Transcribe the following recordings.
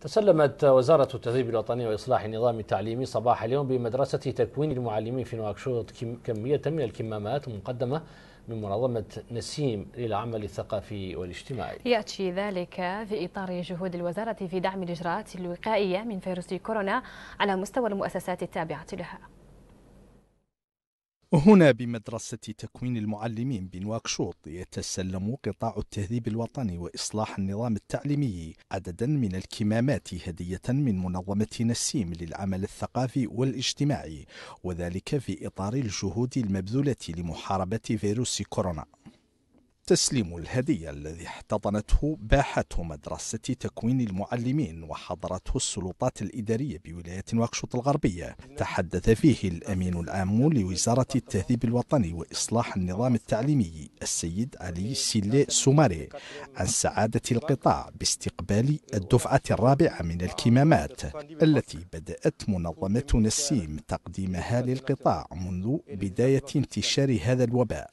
تسلمت وزارة التدريب الوطني وإصلاح النظام التعليمي صباح اليوم بمدرسة تكوين المعلمين في نواكشوط كمية من الكمامات مقدمة من منظمة نسيم للعمل الثقافي والاجتماعي يأتي ذلك في إطار جهود الوزارة في دعم الإجراءات الوقائية من فيروس كورونا على مستوى المؤسسات التابعة لها وهنا بمدرسة تكوين المعلمين بنواكشوط يتسلم قطاع التهذيب الوطني وإصلاح النظام التعليمي عددا من الكمامات هدية من منظمة نسيم للعمل الثقافي والاجتماعي وذلك في إطار الجهود المبذولة لمحاربة فيروس كورونا تسليم الهدية الذي احتضنته باحة مدرسة تكوين المعلمين وحضرته السلطات الإدارية بولاية واكشوط الغربية تحدث فيه الأمين العام لوزارة التهذيب الوطني وإصلاح النظام التعليمي السيد علي سيلي سوماري عن سعادة القطاع باستقبال الدفعة الرابعة من الكمامات التي بدأت منظمة نسيم تقديمها للقطاع منذ بداية انتشار هذا الوباء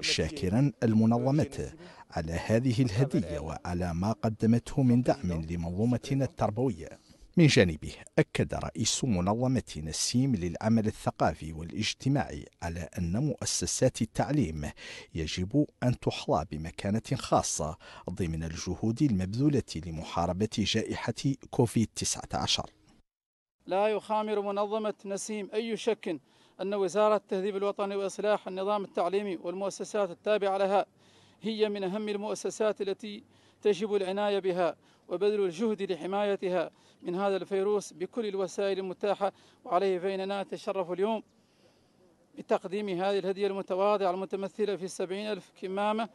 شاكرا المنظمة على هذه الهدية وعلى ما قدمته من دعم لمنظومتنا التربوية من جانبه أكد رئيس منظمة نسيم للعمل الثقافي والاجتماعي على أن مؤسسات التعليم يجب أن تحظى بمكانة خاصة ضمن الجهود المبذولة لمحاربة جائحة كوفيد-19 لا يخامر منظمة نسيم أي شك أن وزارة التهذيب الوطني وإصلاح النظام التعليمي والمؤسسات التابعة لها هي من أهم المؤسسات التي تجب العناية بها وبذل الجهد لحمايتها من هذا الفيروس بكل الوسائل المتاحة وعليه فإننا نتشرف اليوم بتقديم هذه الهدية المتواضعة المتمثلة في السبعين ألف كمامة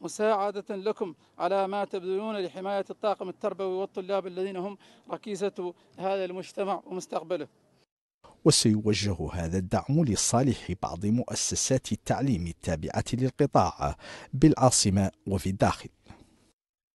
مساعدة لكم على ما تبذلون لحماية الطاقم التربوي والطلاب الذين هم ركيزة هذا المجتمع ومستقبله وسيوجه هذا الدعم لصالح بعض مؤسسات التعليم التابعة للقطاع بالعاصمة وفي الداخل